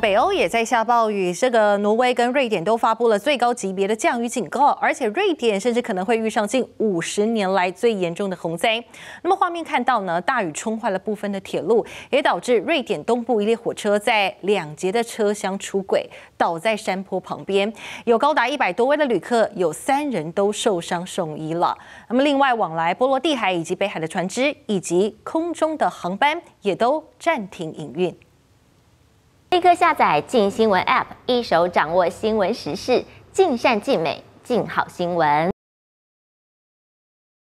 北欧也在下暴雨，这个挪威跟瑞典都发布了最高级别的降雨警告，而且瑞典甚至可能会遇上近五十年来最严重的洪灾。那么画面看到呢，大雨冲坏了部分的铁路，也导致瑞典东部一列火车在两节的车厢出轨，倒在山坡旁边，有高达一百多位的旅客，有三人都受伤送医了。那么另外往来波罗的海以及北海的船只以及空中的航班也都暂停营运。立刻下载《静新闻》App，一手掌握新闻时事，尽善尽美，尽好新闻。